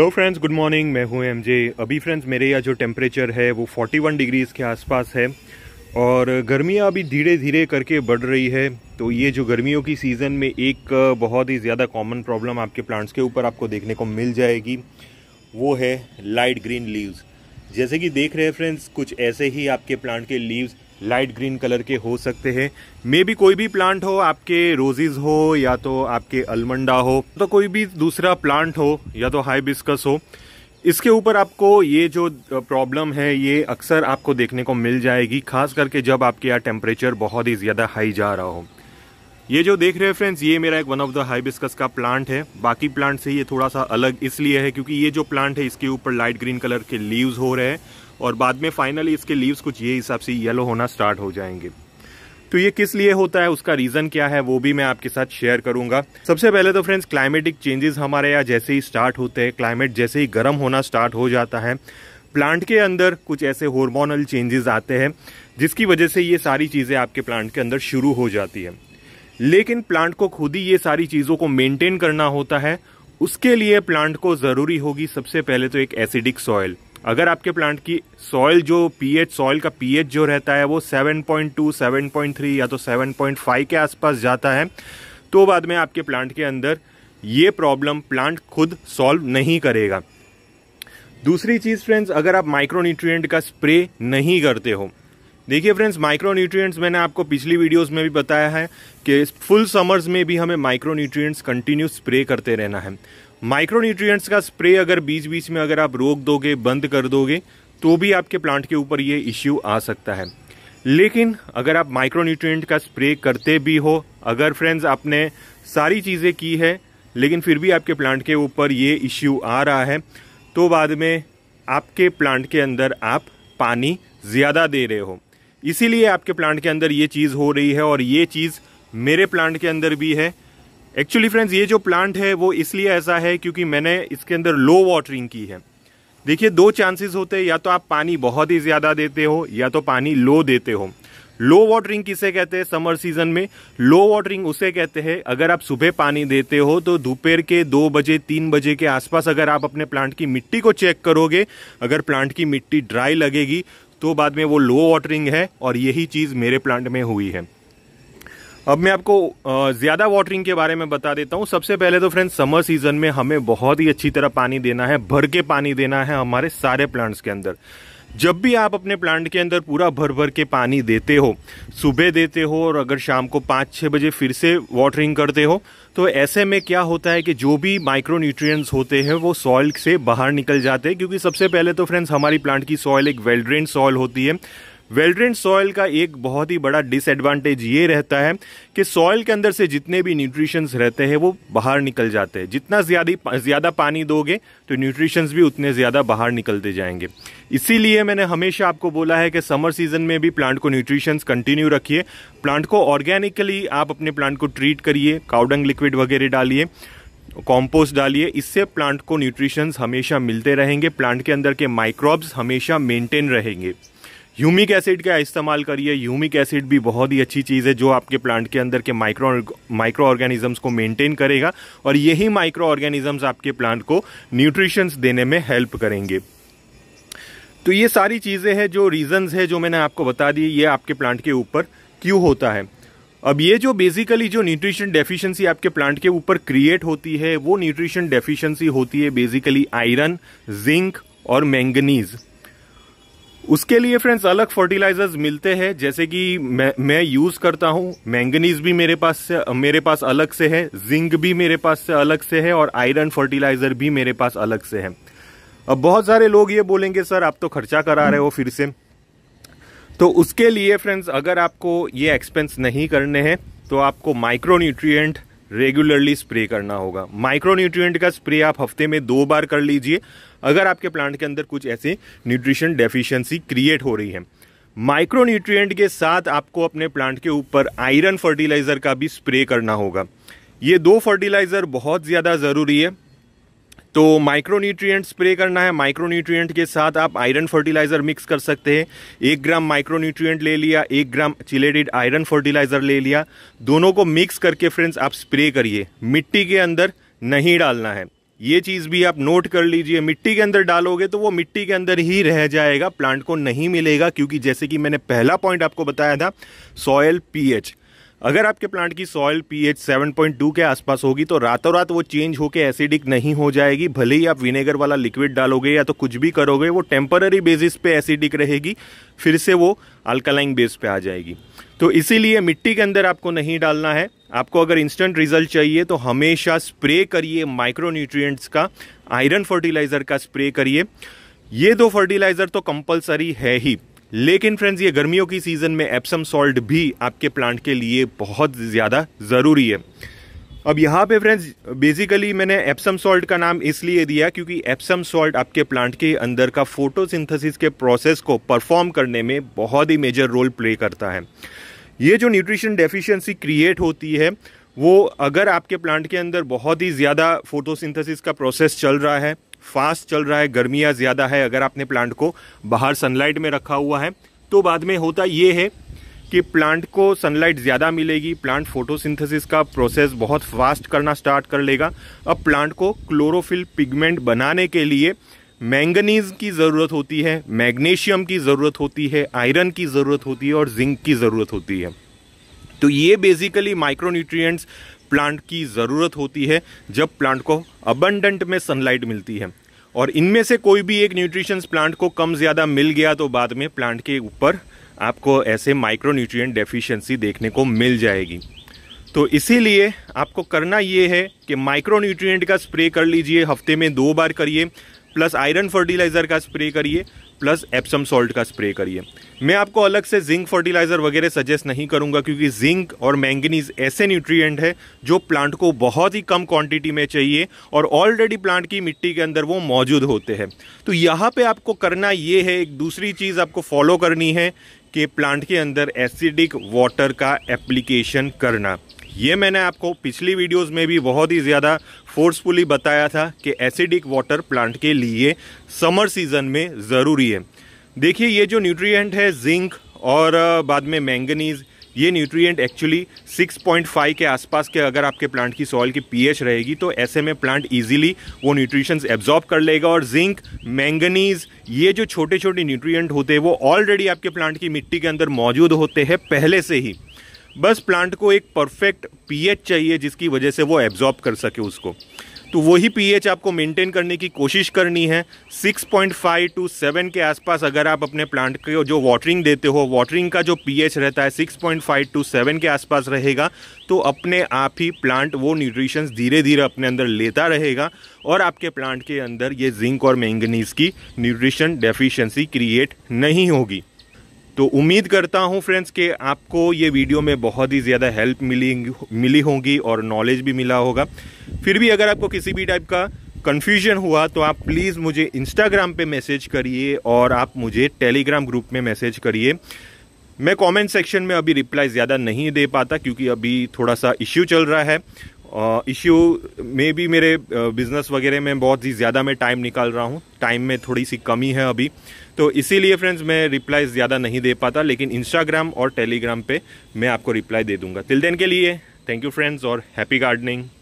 hello friends good morning मैं हूं MJ अभी फ्रेंड्स मेरे यहाँ जो टेम्परेचर है वो 41 डिग्रीज़ के आसपास है और गर्मियाँ अभी धीरे धीरे करके बढ़ रही है तो ये जो गर्मियों की सीज़न में एक बहुत ही ज़्यादा कॉमन प्रॉब्लम आपके प्लांट्स के ऊपर आपको देखने को मिल जाएगी वो है लाइट ग्रीन लीव्स जैसे कि देख रहे हैं फ्रेंड्स कुछ ऐसे ही आपके प्लांट के लीव्स लाइट ग्रीन कलर के हो सकते हैं मे भी कोई भी प्लांट हो आपके रोजेज हो या तो आपके अलमंडा हो तो कोई भी दूसरा प्लांट हो या तो बिस्कस हो इसके ऊपर आपको ये जो प्रॉब्लम है ये अक्सर आपको देखने को मिल जाएगी खास करके जब आपके यहाँ टेम्परेचर बहुत ही ज़्यादा हाई जा रहा हो ये जो देख रहे हैं फ्रेंड्स ये मेरा एक वन ऑफ द बिस्कस का प्लांट है बाकी प्लांट से ये थोड़ा सा अलग इसलिए है क्योंकि ये जो प्लांट है इसके ऊपर लाइट ग्रीन कलर के लीव्स हो रहे हैं और बाद में फाइनली इसके लीव्स कुछ ये हिसाब से येलो होना स्टार्ट हो जाएंगे तो ये किस लिए होता है उसका रीज़न क्या है वो भी मैं आपके साथ शेयर करूंगा सबसे पहले तो फ्रेंड्स क्लाइमेटिक चेंजेस हमारे यहाँ जैसे ही स्टार्ट होते हैं क्लाइमेट जैसे ही गर्म होना स्टार्ट हो जाता है प्लांट के अंदर कुछ ऐसे हॉर्मोनल चेंजेस आते हैं जिसकी वजह से ये सारी चीज़ें आपके प्लांट के अंदर शुरू हो जाती है लेकिन प्लांट को खुद ही ये सारी चीज़ों को मेनटेन करना होता है उसके लिए प्लांट को ज़रूरी होगी सबसे पहले तो एक एसिडिक सॉयल अगर आपके प्लांट की सॉइल जो पीएच सॉइल का पीएच जो रहता है वो 7.2, 7.3 या तो 7.5 के आसपास जाता है तो बाद में आपके प्लांट के अंदर ये प्रॉब्लम प्लांट खुद सॉल्व नहीं करेगा दूसरी चीज़ फ्रेंड्स अगर आप माइक्रोन्यूट्रिएंट का स्प्रे नहीं करते हो देखिए फ्रेंड्स माइक्रो न्यूट्रियट्स मैंने आपको पिछली वीडियोस में भी बताया है कि फुल समर्स में भी हमें माइक्रो न्यूट्रियट्स कंटिन्यू स्प्रे करते रहना है माइक्रो न्यूट्रियट्स का स्प्रे अगर बीच बीच में अगर आप रोक दोगे बंद कर दोगे तो भी आपके प्लांट के ऊपर ये इश्यू आ सकता है लेकिन अगर आप माइक्रो न्यूट्रियट का स्प्रे करते भी हो अगर फ्रेंड्स आपने सारी चीज़ें की है लेकिन फिर भी आपके प्लांट के ऊपर ये इश्यू आ रहा है तो बाद में आपके प्लांट के अंदर आप पानी ज़्यादा दे रहे हो इसीलिए आपके प्लांट के अंदर ये चीज़ हो रही है और ये चीज़ मेरे प्लांट के अंदर भी है एक्चुअली फ्रेंड्स ये जो प्लांट है वो इसलिए ऐसा है क्योंकि मैंने इसके अंदर लो वाटरिंग की है देखिए दो चांसेस होते हैं या तो आप पानी बहुत ही ज़्यादा देते हो या तो पानी लो देते हो लो वाटरिंग किसे कहते हैं समर सीजन में लो वाटरिंग उसे कहते हैं अगर आप सुबह पानी देते हो तो दोपहर के दो बजे तीन बजे के आसपास अगर आप अपने प्लांट की मिट्टी को चेक करोगे अगर प्लांट की मिट्टी ड्राई लगेगी तो बाद में वो लो वाटरिंग है और यही चीज़ मेरे प्लांट में हुई है अब मैं आपको ज़्यादा वाटरिंग के बारे में बता देता हूँ सबसे पहले तो फ्रेंड्स समर सीजन में हमें बहुत ही अच्छी तरह पानी देना है भर के पानी देना है हमारे सारे प्लांट्स के अंदर जब भी आप अपने प्लांट के अंदर पूरा भर भर के पानी देते हो सुबह देते हो और अगर शाम को पाँच छः बजे फिर से वाटरिंग करते हो तो ऐसे में क्या होता है कि जो भी माइक्रो न्यूट्रियस होते हैं वो सॉइल से बाहर निकल जाते हैं क्योंकि सबसे पहले तो फ्रेंड्स हमारी प्लांट की सॉइल एक वेल ड्रेन सॉइल होती है वेलड्रेन सॉयल का एक बहुत ही बड़ा डिसएडवांटेज ये रहता है कि सॉयल के अंदर से जितने भी न्यूट्रिशंस रहते हैं वो बाहर निकल जाते हैं जितना ज़्यादा ज़्यादा पानी दोगे तो न्यूट्रिशंस भी उतने ज़्यादा बाहर निकलते जाएंगे इसीलिए मैंने हमेशा आपको बोला है कि समर सीजन में भी प्लांट को न्यूट्रिशंस कंटिन्यू रखिए प्लांट को ऑर्गेनिकली आप अपने प्लांट को ट्रीट करिए काउडंग लिक्विड वगैरह डालिए कॉम्पोस्ट डालिए इससे प्लांट को न्यूट्रिशंस हमेशा मिलते रहेंगे प्लांट के अंदर के माइक्रोब्स हमेशा मेंटेन रहेंगे ह्यूमिक एसिड का इस्तेमाल करिए ह्यूमिक एसिड भी बहुत ही अच्छी चीज़ है जो आपके प्लांट के अंदर के माइक्रो माइक्रो ऑर्गेनिजम्स को मेंटेन करेगा और यही माइक्रो ऑर्गेनिजम्स आपके प्लांट को न्यूट्रिशंस देने में हेल्प करेंगे तो ये सारी चीज़ें हैं जो रीजंस है जो मैंने आपको बता दी ये आपके प्लांट के ऊपर क्यों होता है अब ये जो बेसिकली जो न्यूट्रिशन डेफिशिएंसी आपके प्लांट के ऊपर क्रिएट होती है वो न्यूट्रिशन डेफिशिएंसी होती है बेसिकली आयरन जिंक और मैंगनीज़ उसके लिए फ्रेंड्स अलग फर्टिलाइजर्स मिलते हैं जैसे कि मैं मैं यूज़ करता हूँ मैंगनीज भी मेरे पास से मेरे पास अलग से है जिंक भी मेरे पास से अलग से है और आयरन फर्टिलाइज़र भी मेरे पास अलग से है अब बहुत सारे लोग ये बोलेंगे सर आप तो खर्चा करा रहे हो फिर से तो उसके लिए फ्रेंड्स अगर आपको ये एक्सपेंस नहीं करने हैं तो आपको माइक्रो रेगुलरली स्प्रे करना होगा माइक्रो न्यूट्रिएंट का स्प्रे आप हफ्ते में दो बार कर लीजिए अगर आपके प्लांट के अंदर कुछ ऐसे न्यूट्रिशन डेफिशिएंसी क्रिएट हो रही है माइक्रो न्यूट्रिएंट के साथ आपको अपने प्लांट के ऊपर आयरन फर्टिलाइज़र का भी स्प्रे करना होगा ये दो फर्टिलाइज़र बहुत ज़्यादा ज़रूरी है तो माइक्रोन्यूट्रिएंट स्प्रे करना है माइक्रोन्यूट्रिएंट के साथ आप आयरन फर्टिलाइजर मिक्स कर सकते हैं एक ग्राम माइक्रोन्यूट्रिएंट ले लिया एक ग्राम चिलेटेड आयरन फर्टिलाइजर ले लिया दोनों को मिक्स करके फ्रेंड्स आप स्प्रे करिए मिट्टी के अंदर नहीं डालना है ये चीज़ भी आप नोट कर लीजिए मिट्टी के अंदर डालोगे तो वो मिट्टी के अंदर ही रह जाएगा प्लांट को नहीं मिलेगा क्योंकि जैसे कि मैंने पहला पॉइंट आपको बताया था सॉयल पीएच अगर आपके प्लांट की सॉइल पीएच 7.2 के आसपास होगी तो रातों रात वो चेंज होकर एसिडिक नहीं हो जाएगी भले ही आप विनेगर वाला लिक्विड डालोगे या तो कुछ भी करोगे वो टेम्पररी बेसिस पे एसिडिक रहेगी फिर से वो अल्कलाइन बेस पे आ जाएगी तो इसीलिए मिट्टी के अंदर आपको नहीं डालना है आपको अगर इंस्टेंट रिजल्ट चाहिए तो हमेशा स्प्रे करिए माइक्रोन्यूट्रियट्स का आयरन फर्टिलाइज़र का स्प्रे करिए ये दो फर्टिलाइज़र तो कंपलसरी है ही लेकिन फ्रेंड्स ये गर्मियों की सीज़न में एप्सम सॉल्ट भी आपके प्लांट के लिए बहुत ज़्यादा ज़रूरी है अब यहाँ पे फ्रेंड्स बेसिकली मैंने एप्सम सॉल्ट का नाम इसलिए दिया क्योंकि एप्सम सॉल्ट आपके प्लांट के अंदर का फोटोसिंथेसिस के प्रोसेस को परफॉर्म करने में बहुत ही मेजर रोल प्ले करता है ये जो न्यूट्रिशन डेफिशिएंसी क्रिएट होती है वो अगर आपके प्लांट के अंदर बहुत ही ज़्यादा फोटोसिंथेसिस का प्रोसेस चल रहा है फास्ट चल रहा है गर्मियाँ ज़्यादा है अगर आपने प्लांट को बाहर सनलाइट में रखा हुआ है तो बाद में होता ये है कि प्लांट को सनलाइट ज़्यादा मिलेगी प्लांट फोटोसिंथेसिस का प्रोसेस बहुत फास्ट करना स्टार्ट कर लेगा अब प्लांट को क्लोरोफिल पिगमेंट बनाने के लिए मैंगनीज की ज़रूरत होती है मैग्नीशियम की ज़रूरत होती है आयरन की ज़रूरत होती है और जिंक की ज़रूरत होती है तो ये बेसिकली माइक्रोन्यूट्रिएंट्स प्लांट की ज़रूरत होती है जब प्लांट को अबंडेंट में सनलाइट मिलती है और इनमें से कोई भी एक न्यूट्रिशंस प्लांट को कम ज़्यादा मिल गया तो बाद में प्लांट के ऊपर आपको ऐसे माइक्रो न्यूट्रिय डेफिशेंसी देखने को मिल जाएगी तो इसीलिए आपको करना ये है कि माइक्रो न्यूट्रिएंट का स्प्रे कर लीजिए हफ्ते में दो बार करिए प्लस आयरन फर्टिलाइज़र का स्प्रे करिए प्लस एप्सम सॉल्ट का स्प्रे करिए मैं आपको अलग से जिंक फर्टिलाइज़र वगैरह सजेस्ट नहीं करूंगा क्योंकि जिंक और मैंगनीज ऐसे न्यूट्रिएंट है जो प्लांट को बहुत ही कम क्वांटिटी में चाहिए और ऑलरेडी प्लांट की मिट्टी के अंदर वो मौजूद होते हैं तो यहाँ पे आपको करना ये है एक दूसरी चीज़ आपको फॉलो करनी है कि प्लांट के अंदर एसिडिक वाटर का एप्लीकेशन करना ये मैंने आपको पिछली वीडियोस में भी बहुत ही ज़्यादा फोर्सफुली बताया था कि एसिडिक वाटर प्लांट के लिए समर सीजन में ज़रूरी है देखिए ये जो न्यूट्रिएंट है जिंक और बाद में मैंगनीज़ ये न्यूट्रिएंट एक्चुअली 6.5 के आसपास के अगर आपके प्लांट की सॉइल की पीएच रहेगी तो ऐसे में प्लांट इजीली वो न्यूट्रिशंस एब्जॉर्ब कर लेगा और जिंक मैंगनीज ये जो छोटे छोटे न्यूट्रिएंट होते हैं वो ऑलरेडी आपके प्लांट की मिट्टी के अंदर मौजूद होते हैं पहले से ही बस प्लांट को एक परफेक्ट पीएच चाहिए जिसकी वजह से वो एब्जॉर्ब कर सके उसको तो वही पीएच आपको मेंटेन करने की कोशिश करनी है 6.5 टू 7 के आसपास अगर आप अपने प्लांट को जो वाटरिंग देते हो वाटरिंग का जो पीएच रहता है 6.5 टू 7 के आसपास रहेगा तो अपने आप ही प्लांट वो न्यूट्रिशंस धीरे धीरे अपने अंदर लेता रहेगा और आपके प्लांट के अंदर ये जिंक और मैंगनीज की न्यूट्रिशन डेफिशिएंसी क्रिएट नहीं होगी तो उम्मीद करता हूँ फ्रेंड्स कि आपको ये वीडियो में बहुत ही ज़्यादा हेल्प मिली मिली होगी और नॉलेज भी मिला होगा फिर भी अगर आपको किसी भी टाइप का कन्फ्यूजन हुआ तो आप प्लीज़ मुझे इंस्टाग्राम पे मैसेज करिए और आप मुझे टेलीग्राम ग्रुप में मैसेज करिए मैं कमेंट सेक्शन में अभी रिप्लाई ज़्यादा नहीं दे पाता क्योंकि अभी थोड़ा सा इश्यू चल रहा है इश्यू में भी मेरे बिज़नेस uh, वगैरह में बहुत ही ज़्यादा मैं टाइम निकाल रहा हूँ टाइम में थोड़ी सी कमी है अभी तो इसीलिए फ्रेंड्स मैं रिप्लाई ज़्यादा नहीं दे पाता लेकिन इंस्टाग्राम और टेलीग्राम पे मैं आपको रिप्लाई दे दूंगा तिल देन के लिए थैंक यू फ्रेंड्स और हैप्पी गार्डनिंग